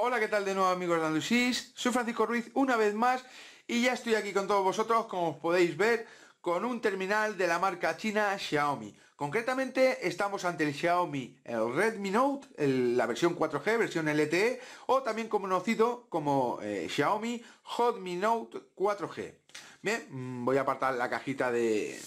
Hola, ¿qué tal de nuevo amigos de Andalucís? Soy Francisco Ruiz una vez más y ya estoy aquí con todos vosotros, como os podéis ver, con un terminal de la marca china Xiaomi. Concretamente estamos ante el Xiaomi el Redmi Note, la versión 4G, versión LTE, o también conocido como eh, Xiaomi Hotmi Note 4G. Bien, mm, voy a apartar la cajita de,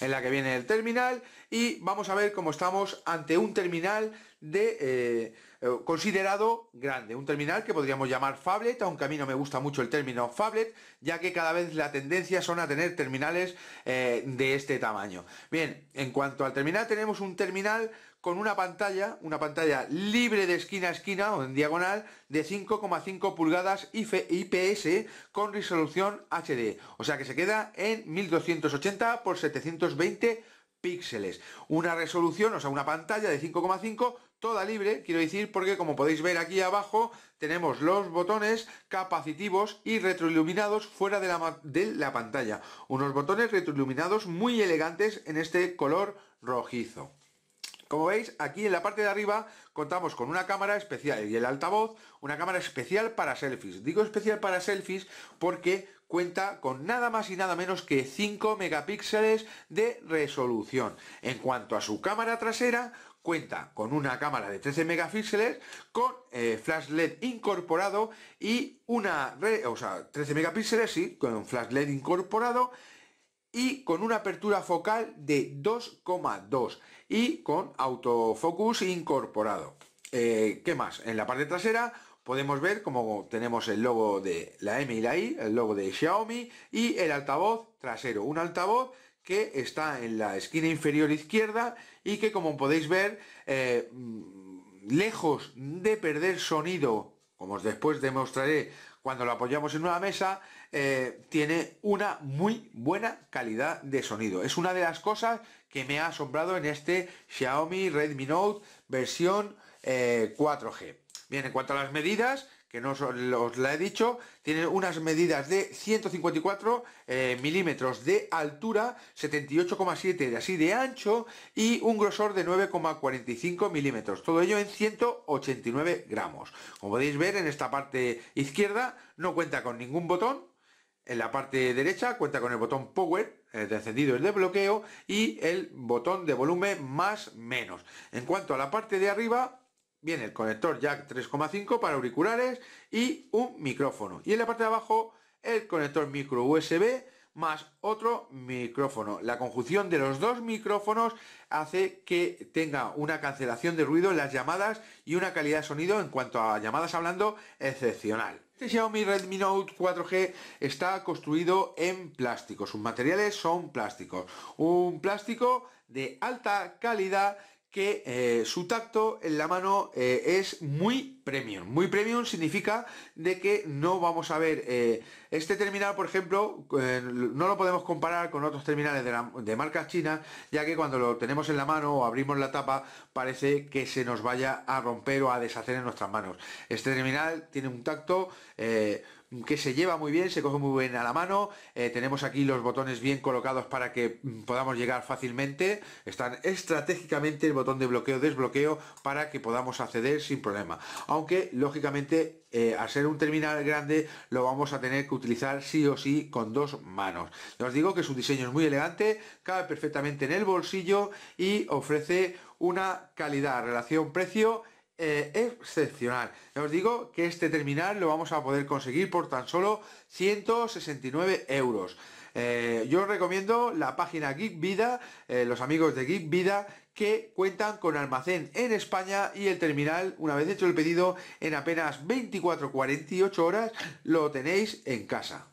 en la que viene el terminal y vamos a ver cómo estamos ante un terminal de... Eh, eh, considerado grande. Un terminal que podríamos llamar fablet aunque a mí no me gusta mucho el término fablet ya que cada vez la tendencia son a tener terminales eh, de este tamaño. Bien, en cuanto al terminal, tenemos un terminal con una pantalla, una pantalla libre de esquina a esquina o en diagonal de 5,5 pulgadas IPS con resolución HD. O sea que se queda en 1280 x 720 píxeles. Una resolución, o sea, una pantalla de 5,5 toda libre, quiero decir, porque como podéis ver aquí abajo, tenemos los botones capacitivos y retroiluminados fuera de la, de la pantalla. Unos botones retroiluminados muy elegantes en este color rojizo. Como veis, aquí en la parte de arriba contamos con una cámara especial y el altavoz, una cámara especial para selfies. Digo especial para selfies porque cuenta con nada más y nada menos que 5 megapíxeles de resolución. En cuanto a su cámara trasera, cuenta con una cámara de 13 megapíxeles, con eh, flash LED incorporado y una, o sea, 13 megapíxeles, con flash LED incorporado y con una apertura focal de 2,2 y con autofocus incorporado. Eh, ¿Qué más? En la parte trasera podemos ver como tenemos el logo de la M y la I, el logo de Xiaomi y el altavoz trasero. Un altavoz que está en la esquina inferior izquierda y que como podéis ver, eh, mm, lejos de perder sonido, como os después demostraré cuando lo apoyamos en una mesa, eh, tiene una muy buena calidad de sonido. Es una de las cosas que me ha asombrado en este Xiaomi Redmi Note versión 4G. Eh, Bien, en cuanto a las medidas, que no os la he dicho, tiene unas medidas de 154 eh, milímetros de altura, 78,7 de así de ancho y un grosor de 9,45 milímetros. Todo ello en 189 gramos. Como podéis ver en esta parte izquierda no cuenta con ningún botón. En la parte derecha cuenta con el botón Power, el eh, de encendido el de bloqueo y el botón de volumen más menos. En cuanto a la parte de arriba, viene el conector jack 3,5 para auriculares y un micrófono. Y en la parte de abajo el conector micro USB más otro micrófono. La conjunción de los dos micrófonos hace que tenga una cancelación de ruido en las llamadas y una calidad de sonido en cuanto a llamadas hablando excepcional. Este Xiaomi Redmi Note 4G está construido en plástico, sus materiales son plásticos, un plástico de alta calidad que eh, su tacto en la mano eh, es muy premium. Muy premium significa de que no vamos a ver eh, este terminal, por ejemplo, no lo podemos comparar con otros terminales de, de, marcas chinas, ya que cuando lo tenemos en la mano o abrimos la tapa parece que se nos vaya a romper o a deshacer en nuestras manos. Este terminal tiene un tacto que se lleva muy bien, se coge muy bien a la mano. Eh, tenemos aquí los botones bien colocados para que mm, podamos llegar fácilmente. Están estratégicamente el botón de bloqueo, desbloqueo, para que podamos acceder sin problema. Aunque, lógicamente, eh, al ser un terminal grande, lo vamos a tener que utilizar sí o sí con dos manos. os digo que su diseño es muy elegante, cabe perfectamente en el bolsillo y ofrece una calidad, relación, precio eh, excepcional. os digo que este terminal lo vamos a poder conseguir por tan solo 169 euros. Eh, yo os recomiendo la página Geek Vida, eh, los amigos de Geek Vida, que cuentan con almacén en España y el terminal, una vez hecho el pedido, en apenas 24-48 horas lo tenéis en casa.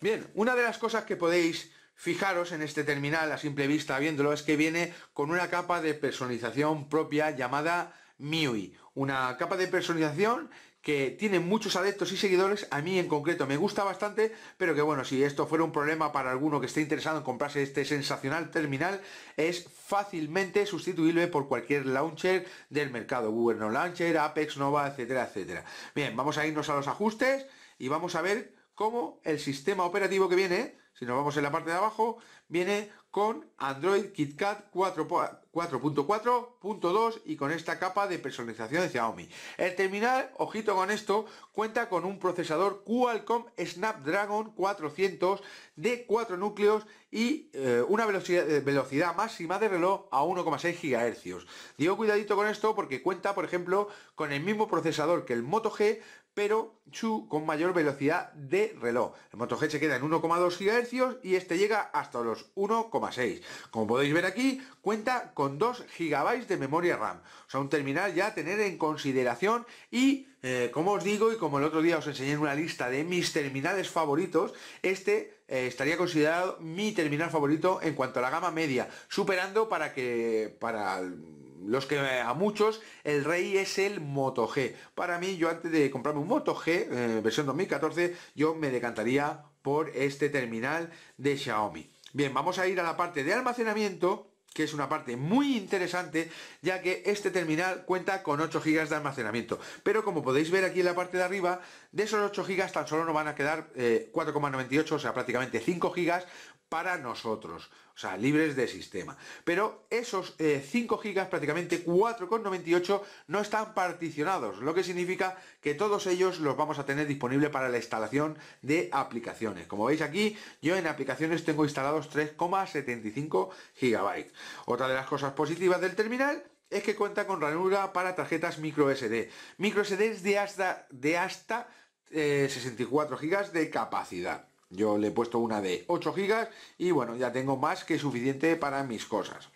Bien, una de las cosas que podéis Fijaros en este terminal a simple vista viéndolo es que viene con una capa de personalización propia llamada MIUI. Una capa de personalización que tiene muchos adeptos y seguidores, a mí en concreto me gusta bastante, pero que bueno, si esto fuera un problema para alguno que esté interesado en comprarse este sensacional terminal, es fácilmente sustituible por cualquier launcher del mercado, Google No Launcher, Apex Nova, etcétera, etcétera. Bien, vamos a irnos a los ajustes y vamos a ver cómo el sistema operativo que viene si nos vamos en la parte de abajo, viene con Android KitKat 4.4.2 y con esta capa de personalización de Xiaomi. El terminal, ojito con esto, cuenta con un procesador Qualcomm Snapdragon 400 de 4 núcleos y eh, una velocidad, eh, velocidad, máxima de reloj a 1,6 GHz. Digo cuidadito con esto porque cuenta, por ejemplo, con el mismo procesador que el Moto G, pero con mayor velocidad de reloj. El Moto G se queda en 1,2 GHz y este llega hasta los 1,6. Como podéis ver aquí, cuenta con 2 GB de memoria RAM. O sea, un terminal ya a tener en consideración y eh, como os digo y como el otro día os enseñé en una lista de mis terminales favoritos, este eh, estaría considerado mi terminal favorito en cuanto a la gama media, superando para que para los que eh, a muchos el rey es el Moto G. Para mí, yo antes de comprarme un Moto G, eh, versión 2014, yo me decantaría por este terminal de Xiaomi. Bien, vamos a ir a la parte de almacenamiento que es una parte muy interesante, ya que este terminal cuenta con 8 GB de almacenamiento. Pero como podéis ver aquí en la parte de arriba, de esos 8 GB tan solo nos van a quedar 4,98, eh, o sea, prácticamente 5 GB, para nosotros, o sea, libres de sistema. Pero esos 5 eh, gigas, prácticamente 4,98, no están particionados, lo que significa que todos ellos los vamos a tener disponibles para la instalación de aplicaciones. Como veis aquí, yo en aplicaciones tengo instalados 3,75 gigabytes. Otra de las cosas positivas del terminal es que cuenta con ranura para tarjetas micro SD. Micro es de hasta, de hasta 64 eh, gigas de capacidad. Yo le he puesto una de 8 gigas y bueno, ya tengo más que suficiente para mis cosas.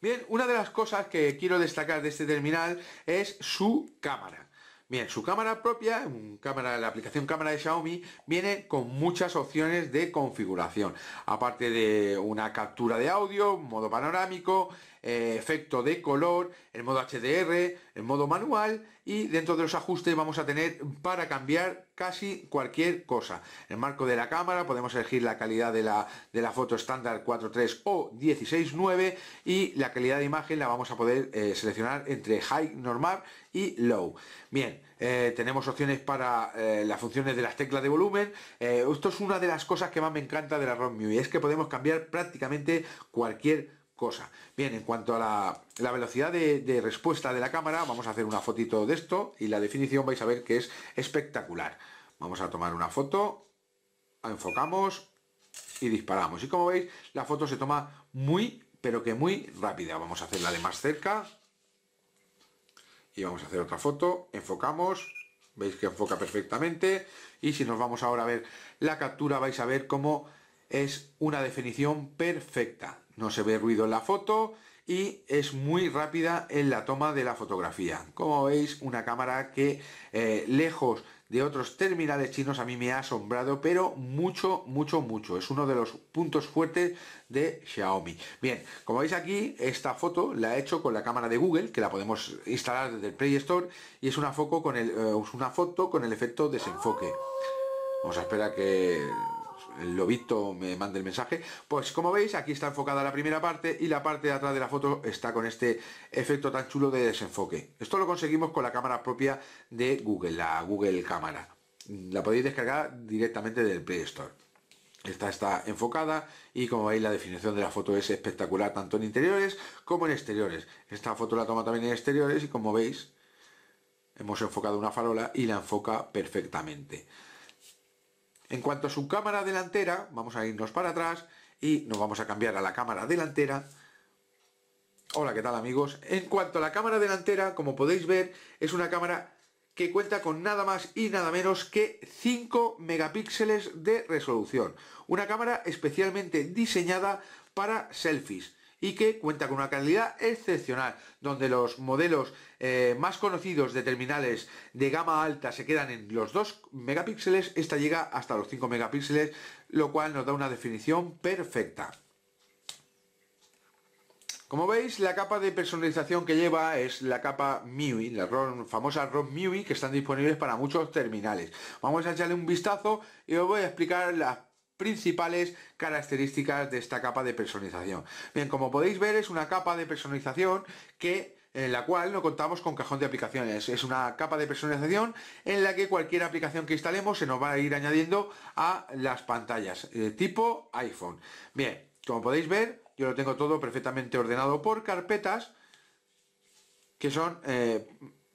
Bien, una de las cosas que quiero destacar de este terminal es su cámara. Bien, su cámara propia, cámara, la aplicación cámara de Xiaomi, viene con muchas opciones de configuración. Aparte de una captura de audio, modo panorámico, eh, efecto de color, el modo HDR, el modo manual y dentro de los ajustes vamos a tener para cambiar casi cualquier cosa. En el marco de la cámara podemos elegir la calidad de la, foto estándar 4.3 o 16.9 y la calidad de imagen la vamos a poder eh, seleccionar entre high, normal y low. Bien, eh, tenemos opciones para eh, las funciones de las teclas de volumen. esto es una de las cosas que más me encanta de la ROM MIUI, es que podemos cambiar prácticamente cualquier cosa Bien, en cuanto a la, velocidad de, respuesta de la cámara, vamos a hacer una fotito de esto y la definición vais a ver que es espectacular. Vamos a tomar una foto, enfocamos y disparamos. Y como veis, la foto se toma muy, pero que muy rápida. Vamos a hacerla de más cerca. Y vamos a hacer otra foto, enfocamos, veis que enfoca perfectamente. Y si nos vamos ahora a ver la captura, vais a ver cómo es una definición perfecta no se ve ruido en la foto y es muy rápida en la toma de la fotografía. Como veis, una cámara que eh, lejos de otros terminales chinos a mí me ha asombrado, pero mucho, mucho, mucho. Es uno de los puntos fuertes de Xiaomi. Bien, como veis aquí, esta foto la he hecho con la cámara de Google, que la podemos instalar desde el Play Store, y es una, con eh, una foto con el efecto desenfoque. Vamos a esperar que lo visto me mande el mensaje. Pues como veis, aquí está enfocada la primera parte y la parte de atrás de la foto está con este efecto tan chulo de desenfoque. Esto lo conseguimos con la cámara propia de Google, la Google Cámara. La podéis descargar directamente del Play Store. Esta está enfocada y como veis la definición de la foto es espectacular tanto en interiores como en exteriores. Esta foto la toma también en exteriores y como veis hemos enfocado una farola y la enfoca perfectamente. En cuanto a su cámara delantera, vamos a irnos para atrás y nos vamos a cambiar a la cámara delantera. Hola, ¿qué tal amigos? En cuanto a la cámara delantera, como podéis ver, es una cámara que cuenta con nada más y nada menos que 5 megapíxeles de resolución. Una cámara especialmente diseñada para selfies y que cuenta con una calidad excepcional, donde los modelos eh, más conocidos de terminales de gama alta se quedan en los 2 megapíxeles, esta llega hasta los 5 megapíxeles, lo cual nos da una definición perfecta. Como veis, la capa de personalización que lleva es la capa MIUI, la famosa ROM MIUI, que están disponibles para muchos terminales. Vamos a echarle un vistazo y os voy a explicar las principales características de esta capa de personalización. Bien, como podéis ver es una capa de personalización que en la cual no contamos con cajón de aplicaciones. Es una capa de personalización en la que cualquier aplicación que instalemos se nos va a ir añadiendo a las pantallas, eh, tipo iPhone. Bien, como podéis ver, yo lo tengo todo perfectamente ordenado por carpetas, que son, eh,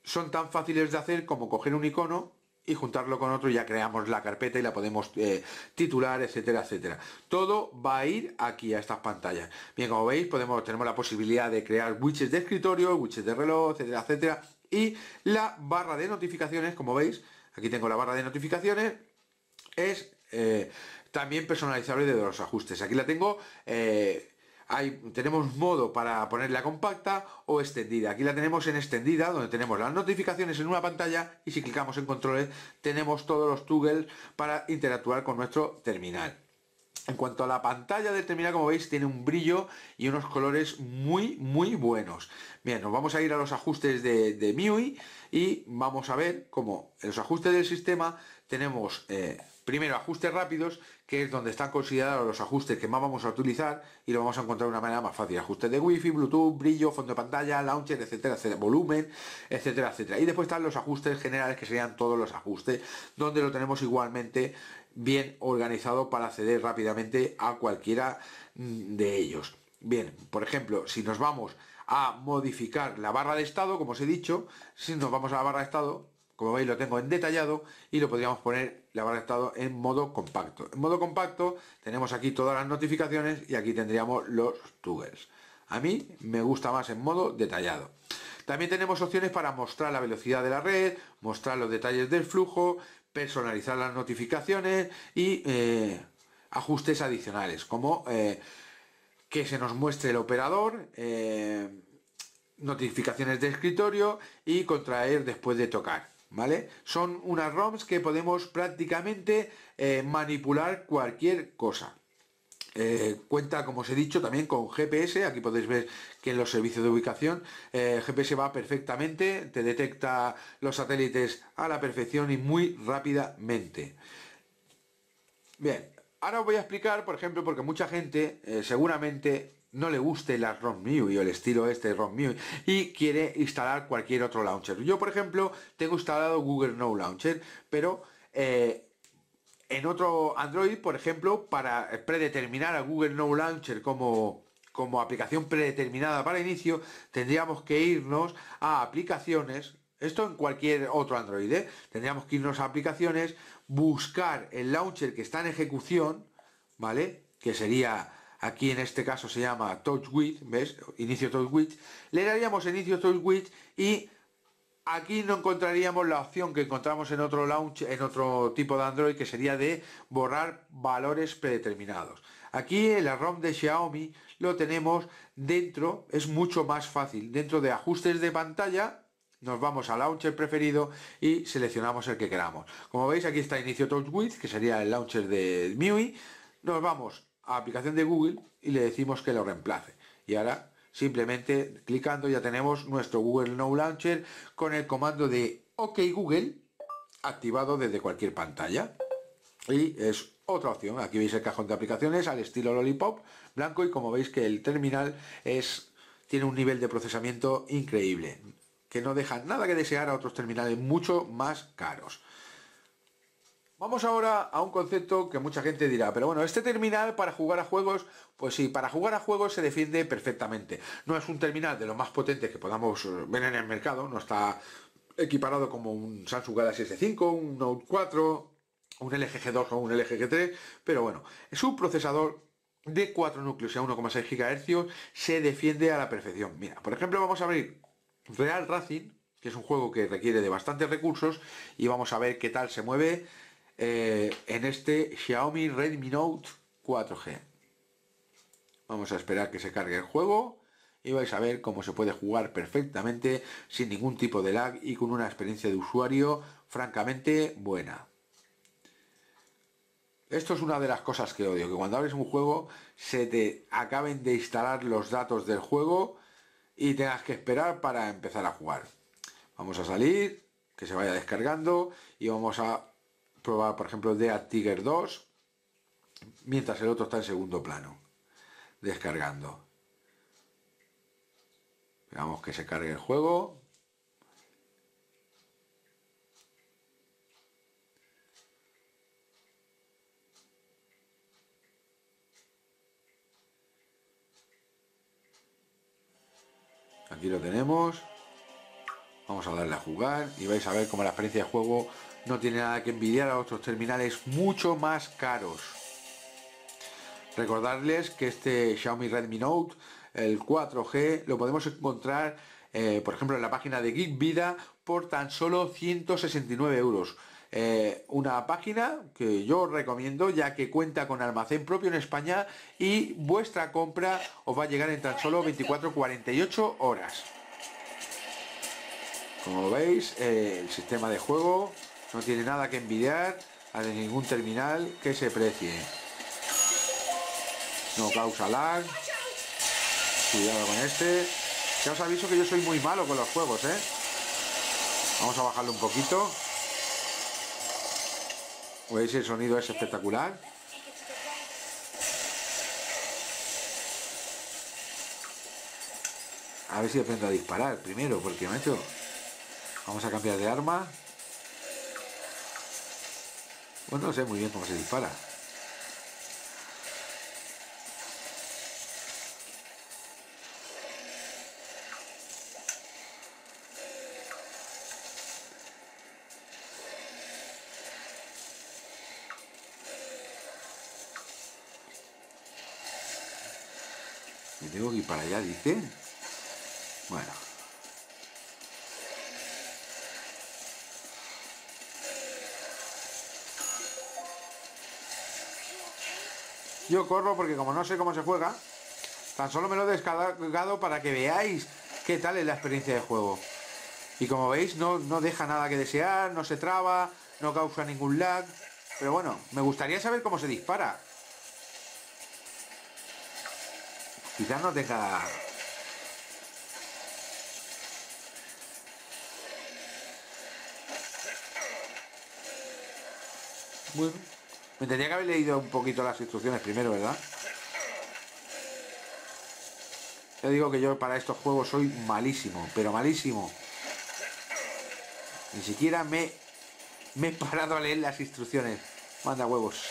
son tan fáciles de hacer como coger un icono y juntarlo con otro ya creamos la carpeta y la podemos eh, titular, etcétera, etcétera. Todo va a ir aquí a estas pantallas. Bien, como veis, podemos, tenemos la posibilidad de crear widgets de escritorio, widgets de reloj, etcétera, etcétera. Y la barra de notificaciones, como veis, aquí tengo la barra de notificaciones, es eh, también personalizable de los ajustes. Aquí la tengo... Eh, tenemos modo para ponerla compacta o extendida. Aquí la tenemos en extendida, donde tenemos las notificaciones en una pantalla y si clicamos en controles tenemos todos los toggles para interactuar con nuestro terminal. En cuanto a la pantalla del terminal, como veis, tiene un brillo y unos colores muy, muy buenos. Bien, nos vamos a ir a los ajustes de, MIUI y vamos a ver cómo en los ajustes del sistema tenemos... Eh, Primero, ajustes rápidos, que es donde están considerados los ajustes que más vamos a utilizar y lo vamos a encontrar de una manera más fácil. Ajustes de wifi, bluetooth, brillo, fondo de pantalla, launcher, etcétera, etcétera, volumen, etcétera, etcétera. Y después están los ajustes generales, que serían todos los ajustes, donde lo tenemos igualmente bien organizado para acceder rápidamente a cualquiera mm, de ellos. Bien, por ejemplo, si nos vamos a modificar la barra de estado, como os he dicho, si nos vamos a la barra de estado, como veis lo tengo en detallado y lo podríamos poner la barra estado en modo compacto. En modo compacto tenemos aquí todas las notificaciones y aquí tendríamos los toggles. A mí me gusta más en modo detallado. También tenemos opciones para mostrar la velocidad de la red, mostrar los detalles del flujo, personalizar las notificaciones y eh, ajustes adicionales, como eh, que se nos muestre el operador, eh, notificaciones de escritorio y contraer después de tocar. ¿vale? Son unas ROMs que podemos prácticamente eh, manipular cualquier cosa. Eh, cuenta, como os he dicho, también con GPS. Aquí podéis ver que en los servicios de ubicación eh, GPS va perfectamente, te detecta los satélites a la perfección y muy rápidamente. Bien, ahora os voy a explicar, por ejemplo, porque mucha gente seguramente no le guste la new y el estilo este ROMMUI y quiere instalar cualquier otro launcher. Yo, por ejemplo, tengo instalado Google No Launcher, pero eh, en otro Android, por ejemplo, para predeterminar a Google No Launcher como, como aplicación predeterminada para inicio, tendríamos que irnos a aplicaciones, esto en cualquier otro Android, ¿eh? tendríamos que irnos a aplicaciones, buscar el launcher que está en ejecución, ¿vale? Que sería aquí en este caso se llama TouchWidth, ¿ves? Inicio TouchWidth, le daríamos inicio TouchWidth y aquí no encontraríamos la opción que encontramos en otro launch, en otro tipo de Android, que sería de borrar valores predeterminados. Aquí el la ROM de Xiaomi lo tenemos dentro, es mucho más fácil, dentro de ajustes de pantalla, nos vamos al launcher preferido y seleccionamos el que queramos. Como veis aquí está inicio TouchWidth, que sería el launcher de MIUI, nos vamos aplicación de Google y le decimos que lo reemplace. Y ahora simplemente clicando ya tenemos nuestro Google no Launcher con el comando de OK Google activado desde cualquier pantalla. Y es otra opción. Aquí veis el cajón de aplicaciones al estilo Lollipop blanco y como veis que el terminal es tiene un nivel de procesamiento increíble que no deja nada que desear a otros terminales mucho más caros. Vamos ahora a un concepto que mucha gente dirá, pero bueno, este terminal para jugar a juegos, pues sí, para jugar a juegos se defiende perfectamente. No es un terminal de los más potentes que podamos eh, ver en el mercado, no está equiparado como un Samsung Galaxy S5, un Note 4, un LG G2 o un LG G3, pero bueno, es un procesador de 4 núcleos y a 1,6 GHz se defiende a la perfección. Mira, por ejemplo, vamos a abrir Real Racing, que es un juego que requiere de bastantes recursos, y vamos a ver qué tal se mueve eh, en este Xiaomi Redmi Note 4G. Vamos a esperar que se cargue el juego y vais a ver cómo se puede jugar perfectamente sin ningún tipo de lag y con una experiencia de usuario francamente buena. Esto es una de las cosas que odio, que cuando abres un juego se te acaben de instalar los datos del juego y tengas que esperar para empezar a jugar. Vamos a salir, que se vaya descargando y vamos a prueba, por ejemplo, de Tiger 2, mientras el otro está en segundo plano, descargando. Veamos que se cargue el juego. Aquí lo tenemos. Vamos a darle a jugar y vais a ver cómo la experiencia de juego no tiene nada que envidiar a otros terminales mucho más caros. Recordarles que este Xiaomi Redmi Note, el 4G, lo podemos encontrar, eh, por ejemplo, en la página de Geek Vida por tan solo 169 euros. Eh, una página que yo os recomiendo ya que cuenta con almacén propio en España y vuestra compra os va a llegar en tan solo 24-48 horas. Como veis, eh, el sistema de juego no tiene nada que envidiar a ningún terminal que se precie. No causa lag. Cuidado con este. Ya os aviso que yo soy muy malo con los juegos, ¿eh? Vamos a bajarlo un poquito. ¿Veis? El sonido es espectacular. A ver si aprendo a disparar primero, porque me hecho Vamos a cambiar de arma. Bueno, no sé muy bien cómo se dispara. Me tengo que ir para allá, dice. Bueno. Yo corro porque como no sé cómo se juega, tan solo me lo he descargado para que veáis qué tal es la experiencia de juego. Y como veis, no, deja nada que desear, no se traba, no causa ningún lag. Pero bueno, me gustaría saber cómo se dispara. Quizás no tenga... Bueno. Me tendría que haber leído un poquito las instrucciones primero, ¿verdad? Yo digo que yo para estos juegos soy malísimo, pero malísimo. Ni siquiera me, me he parado a leer las instrucciones. Manda huevos.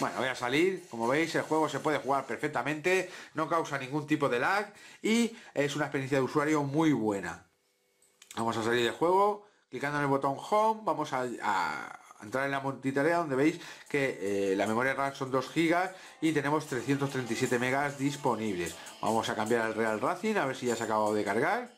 Bueno, voy a salir, como veis el juego se puede jugar perfectamente, no causa ningún tipo de lag y es una experiencia de usuario muy buena. Vamos a salir del juego, clicando en el botón Home, vamos a, entrar en la multitarea donde veis que eh, la memoria RAM son 2 GB y tenemos 337 MB disponibles. Vamos a cambiar al Real Racing a ver si ya se ha acabado de cargar.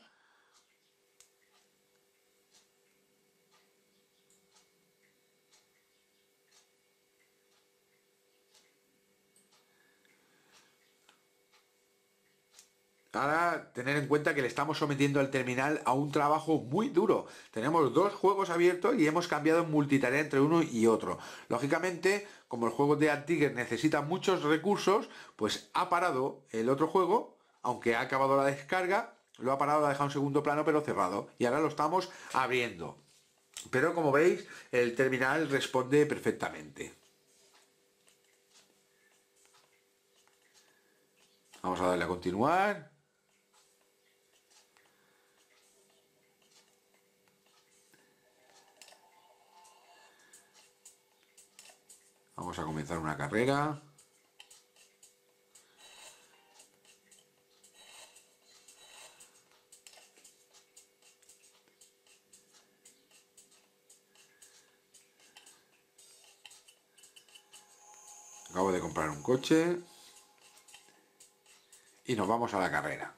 Ahora tener en cuenta que le estamos sometiendo al terminal a un trabajo muy duro. Tenemos dos juegos abiertos y hemos cambiado en multitarea entre uno y otro. Lógicamente, como el juego de Antiguer necesita muchos recursos, pues ha parado el otro juego, aunque ha acabado la descarga, lo ha parado, lo ha dejado en segundo plano pero cerrado. Y ahora lo estamos abriendo. Pero como veis, el terminal responde perfectamente. Vamos a darle a continuar. Vamos a comenzar una carrera. Acabo de comprar un coche. Y nos vamos a la carrera.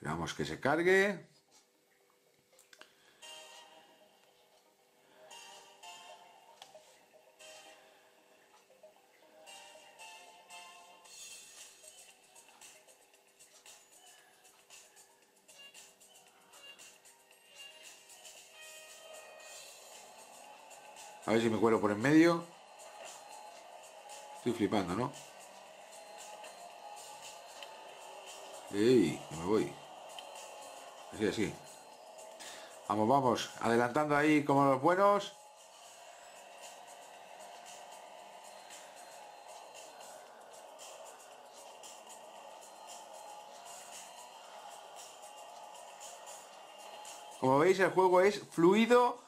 Veamos que se cargue. si me cuelo por en medio. Estoy flipando, ¿no? Me voy. Así, así. Vamos, vamos. Adelantando ahí como los buenos. Como veis, el juego es fluido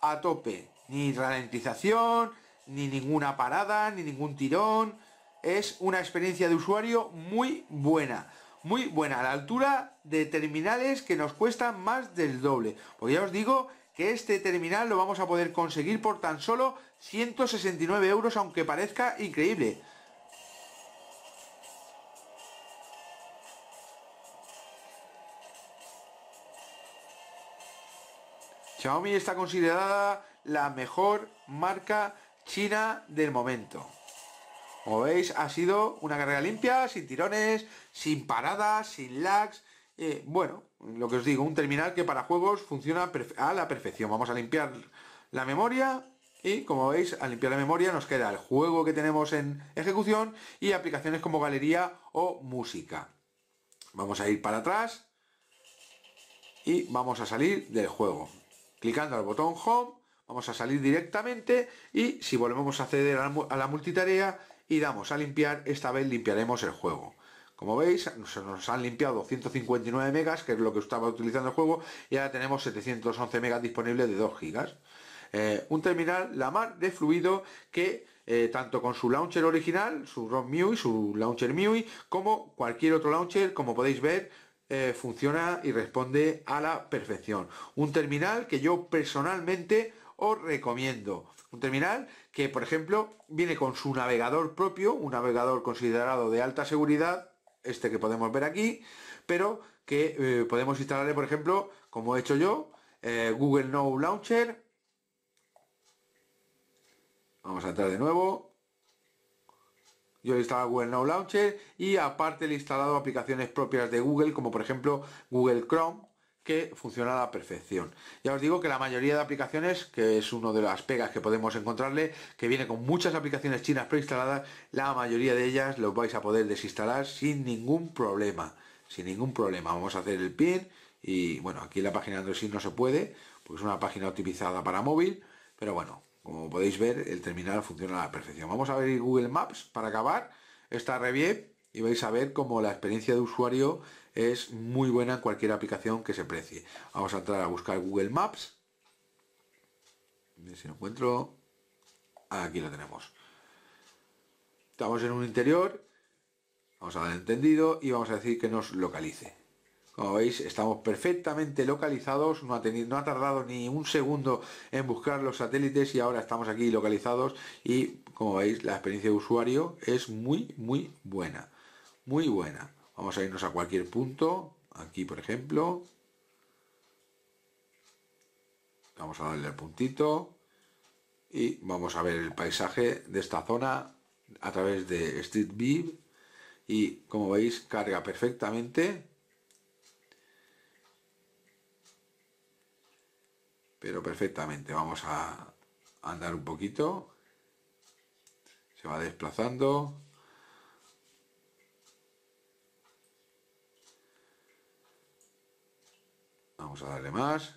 a tope ni ralentización, ni ninguna parada, ni ningún tirón. Es una experiencia de usuario muy buena. Muy buena, a la altura de terminales que nos cuestan más del doble. Porque ya os digo que este terminal lo vamos a poder conseguir por tan solo 169 euros, aunque parezca increíble. Xiaomi está considerada la mejor marca china del momento. Como veis, ha sido una carrera limpia, sin tirones, sin paradas, sin lags. Eh, bueno, lo que os digo, un terminal que para juegos funciona a la perfección. Vamos a limpiar la memoria y como veis, al limpiar la memoria nos queda el juego que tenemos en ejecución y aplicaciones como galería o música. Vamos a ir para atrás y vamos a salir del juego. Clicando al botón Home, vamos a salir directamente y si volvemos a acceder a la multitarea y damos a limpiar, esta vez limpiaremos el juego. Como veis, nos han limpiado 159 megas, que es lo que estaba utilizando el juego, y ahora tenemos 711 megas disponibles de 2 gigas. Eh, un terminal la mar de fluido que eh, tanto con su launcher original, su ROM MIUI, su launcher MIUI, como cualquier otro launcher, como podéis ver, eh, funciona y responde a la perfección. Un terminal que yo personalmente os recomiendo. Un terminal que, por ejemplo, viene con su navegador propio, un navegador considerado de alta seguridad, este que podemos ver aquí, pero que eh, podemos instalarle, por ejemplo, como he hecho yo, eh, Google no Launcher. Vamos a entrar de nuevo yo he instalado Google Now Launcher y aparte le he instalado aplicaciones propias de Google como por ejemplo Google Chrome que funciona a la perfección. Ya os digo que la mayoría de aplicaciones, que es una de las pegas que podemos encontrarle, que viene con muchas aplicaciones chinas preinstaladas, la mayoría de ellas los vais a poder desinstalar sin ningún problema. Sin ningún problema. Vamos a hacer el pin y bueno, aquí la página de Android no se puede, porque es una página optimizada para móvil, pero bueno, como podéis ver, el terminal funciona a la perfección. Vamos a abrir Google Maps para acabar esta review y vais a ver como la experiencia de usuario es muy buena en cualquier aplicación que se precie. Vamos a entrar a buscar Google Maps. si lo encuentro. Aquí lo tenemos. Estamos en un interior. Vamos a dar entendido y vamos a decir que nos localice. Como veis, estamos perfectamente localizados, no ha, tenido, no ha tardado ni un segundo en buscar los satélites y ahora estamos aquí localizados y como veis, la experiencia de usuario es muy, muy buena. Muy buena. Vamos a irnos a cualquier punto, aquí por ejemplo. Vamos a darle el puntito y vamos a ver el paisaje de esta zona a través de Street View y como veis carga perfectamente pero perfectamente. Vamos a andar un poquito. Se va desplazando. Vamos a darle más.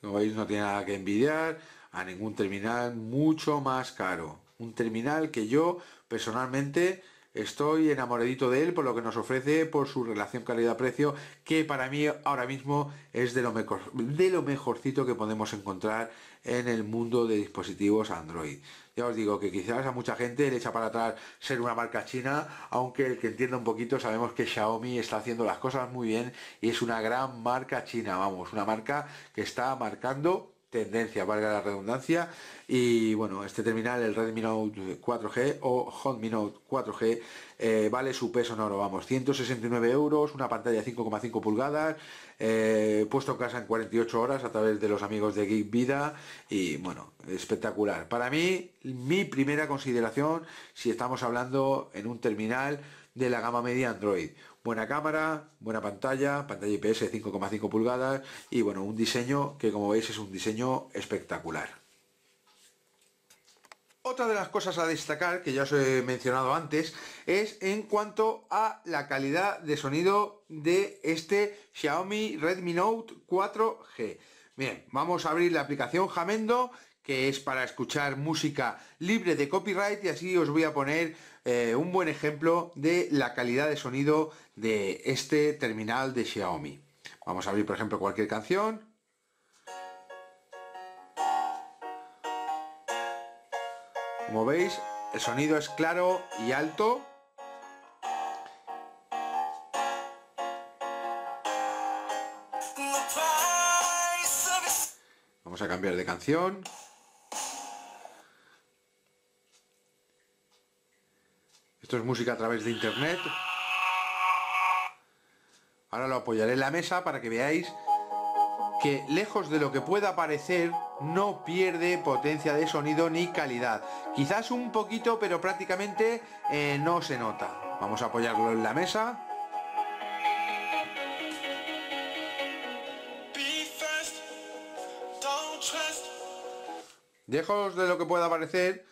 Como veis no tiene nada que envidiar a ningún terminal mucho más caro. Un terminal que yo personalmente Estoy enamoradito de él por lo que nos ofrece, por su relación calidad-precio, que para mí ahora mismo es de lo, mejorcito que podemos encontrar en el mundo de dispositivos Android. Ya os digo que quizás a mucha gente le echa para atrás ser una marca china, aunque el que entienda un poquito sabemos que Xiaomi está haciendo las cosas muy bien y es una gran marca china, vamos, una marca que está marcando tendencia, valga la redundancia, y bueno, este terminal, el Redmi Note 4G o Hotmi Note 4G, eh, vale su peso en oro, vamos, 169 euros, una pantalla 5,5 pulgadas, eh, puesto en casa en 48 horas a través de los amigos de Geek Vida, y bueno, espectacular. Para mí, mi primera consideración, si estamos hablando en un terminal de la gama media Android, buena cámara, buena pantalla, pantalla IPS de 5,5 pulgadas y bueno, un diseño que como veis es un diseño espectacular. Otra de las cosas a destacar que ya os he mencionado antes es en cuanto a la calidad de sonido de este Xiaomi Redmi Note 4G. Bien, vamos a abrir la aplicación Jamendo que es para escuchar música libre de copyright y así os voy a poner eh, un buen ejemplo de la calidad de sonido de este terminal de Xiaomi. Vamos a abrir, por ejemplo, cualquier canción. Como veis, el sonido es claro y alto. Vamos a cambiar de canción. Esto es música a través de internet. Ahora lo apoyaré en la mesa para que veáis que lejos de lo que pueda parecer, no pierde potencia de sonido ni calidad. Quizás un poquito, pero prácticamente eh, no se nota. Vamos a apoyarlo en la mesa. Lejos de lo que pueda parecer,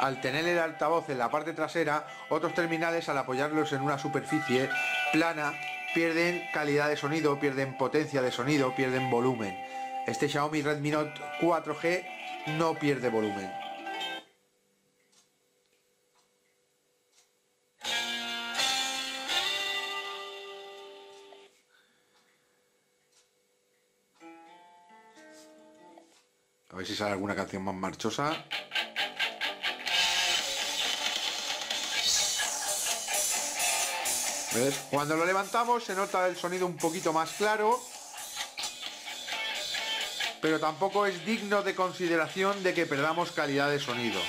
al tener el altavoz en la parte trasera, otros terminales al apoyarlos en una superficie plana, pierden calidad de sonido, pierden potencia de sonido, pierden volumen. Este Xiaomi Redmi Note 4G no pierde volumen. A ver si sale alguna canción más marchosa. Cuando lo levantamos se nota el sonido un poquito más claro, pero tampoco es digno de consideración de que perdamos calidad de sonido.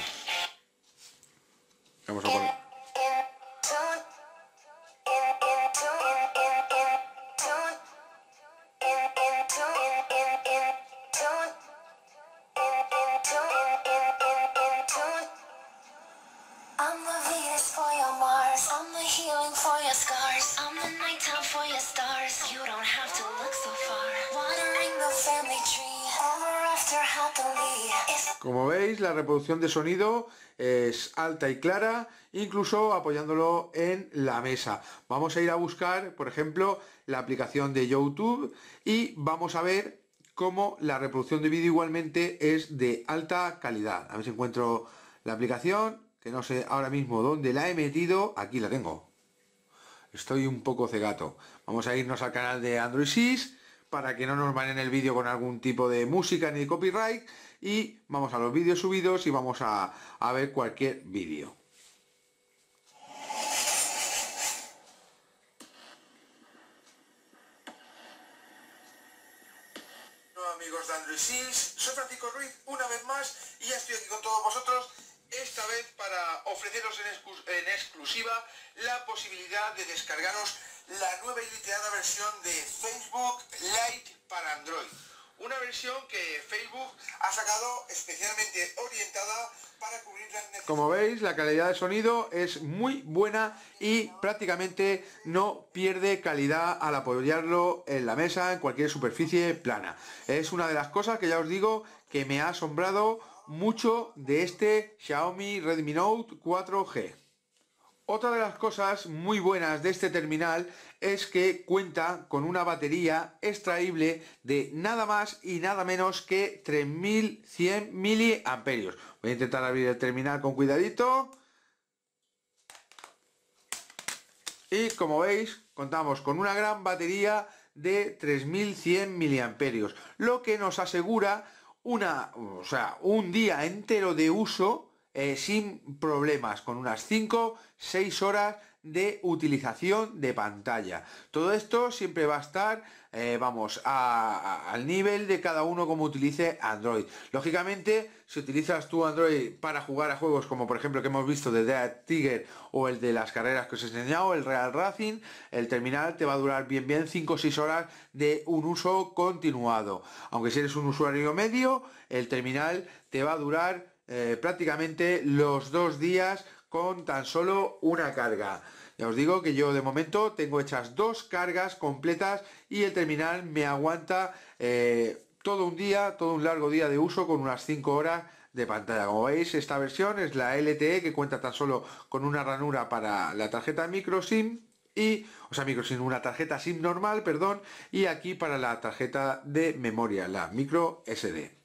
producción de sonido es alta y clara, incluso apoyándolo en la mesa. Vamos a ir a buscar, por ejemplo, la aplicación de YouTube y vamos a ver cómo la reproducción de vídeo igualmente es de alta calidad. A ver si encuentro la aplicación, que no sé ahora mismo dónde la he metido, aquí la tengo. Estoy un poco cegato. Vamos a irnos al canal de Android 6 para que no nos vayan el vídeo con algún tipo de música ni de copyright y vamos a los vídeos subidos y vamos a, a ver cualquier vídeo. Hola amigos de Android Sims, soy Francisco Ruiz una vez más y ya estoy aquí con todos vosotros esta vez para ofreceros en, en exclusiva la posibilidad de descargaros la nueva y literada versión de Facebook Lite para Android. Una versión que Facebook ha sacado especialmente orientada para cubrir las necesidades. Como veis, la calidad de sonido es muy buena y prácticamente no pierde calidad al apoyarlo en la mesa, en cualquier superficie plana. Es una de las cosas que ya os digo que me ha asombrado mucho de este Xiaomi Redmi Note 4G. Otra de las cosas muy buenas de este terminal es que cuenta con una batería extraíble de nada más y nada menos que 3100 miliamperios. Voy a intentar abrir el terminal con cuidadito. Y como veis, contamos con una gran batería de 3100 miliamperios, lo que nos asegura una, o sea, un día entero de uso eh, sin problemas, con unas 5, 6 horas de utilización de pantalla. Todo esto siempre va a estar, eh, vamos, al nivel de cada uno como utilice Android. Lógicamente, si utilizas tu Android para jugar a juegos como por ejemplo que hemos visto de Dead Tiger o el de las carreras que os he enseñado, el Real Racing, el terminal te va a durar bien bien 5 o 6 horas de un uso continuado. Aunque si eres un usuario medio, el terminal te va a durar eh, prácticamente los dos días con tan solo una carga. Ya os digo que yo de momento tengo hechas dos cargas completas y el terminal me aguanta eh, todo un día, todo un largo día de uso con unas 5 horas de pantalla. Como veis, esta versión es la LTE que cuenta tan solo con una ranura para la tarjeta micro SIM y, o sea, micro SIM, una tarjeta SIM normal, perdón, y aquí para la tarjeta de memoria, la micro SD.